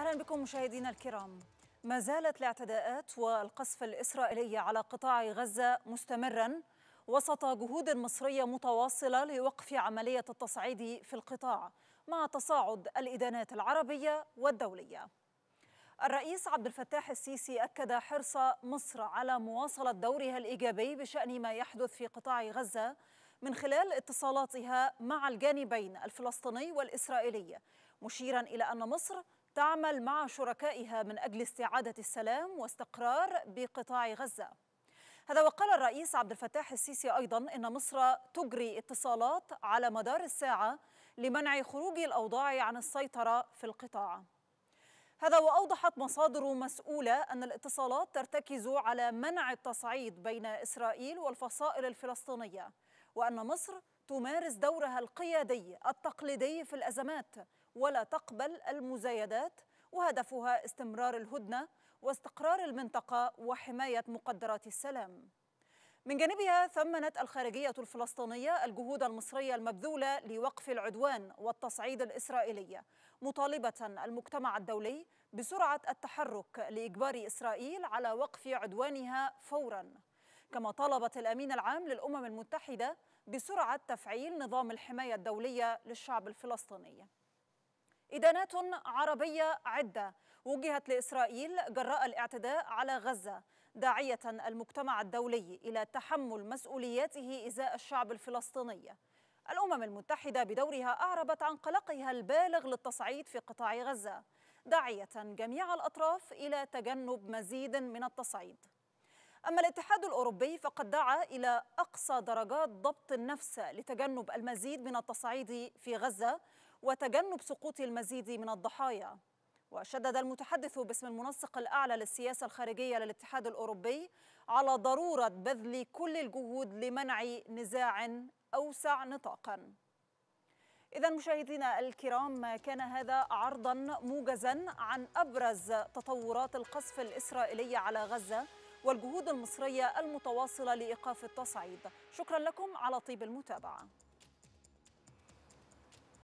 أهلا بكم مشاهدينا الكرام ما زالت الاعتداءات والقصف الإسرائيلي على قطاع غزة مستمرا وسط جهود مصرية متواصلة لوقف عملية التصعيد في القطاع مع تصاعد الإدانات العربية والدولية الرئيس عبد الفتاح السيسي أكد حرص مصر على مواصلة دورها الإيجابي بشأن ما يحدث في قطاع غزة من خلال اتصالاتها مع الجانبين الفلسطيني والإسرائيلي مشيرا إلى أن مصر تعمل مع شركائها من أجل استعادة السلام واستقرار بقطاع غزة هذا وقال الرئيس عبد الفتاح السيسي أيضا إن مصر تجري اتصالات على مدار الساعة لمنع خروج الأوضاع عن السيطرة في القطاع هذا وأوضحت مصادر مسؤولة أن الاتصالات ترتكز على منع التصعيد بين إسرائيل والفصائل الفلسطينية وأن مصر تمارس دورها القيادي التقليدي في الأزمات ولا تقبل المزايدات وهدفها استمرار الهدنه واستقرار المنطقه وحمايه مقدرات السلام من جانبها ثمنت الخارجية الفلسطينية الجهود المصرية المبذولة لوقف العدوان والتصعيد الإسرائيلي مطالبة المجتمع الدولي بسرعة التحرك لإجبار إسرائيل على وقف عدوانها فورا كما طالبت الأمين العام للأمم المتحدة بسرعة تفعيل نظام الحماية الدولية للشعب الفلسطيني إدانات عربية عدة وجهت لإسرائيل جراء الاعتداء على غزة داعية المجتمع الدولي إلى تحمل مسؤولياته إزاء الشعب الفلسطيني الأمم المتحدة بدورها أعربت عن قلقها البالغ للتصعيد في قطاع غزة داعية جميع الأطراف إلى تجنب مزيد من التصعيد أما الاتحاد الأوروبي فقد دعا إلى أقصى درجات ضبط النفس لتجنب المزيد من التصعيد في غزة وتجنب سقوط المزيد من الضحايا وشدد المتحدث باسم المنسق الأعلى للسياسة الخارجية للاتحاد الأوروبي على ضرورة بذل كل الجهود لمنع نزاع أوسع نطاقاً إذا مشاهدينا الكرام كان هذا عرضا موجزا عن أبرز تطورات القصف الإسرائيلي على غزة والجهود المصرية المتواصلة لإيقاف التصعيد شكرا لكم على طيب المتابعة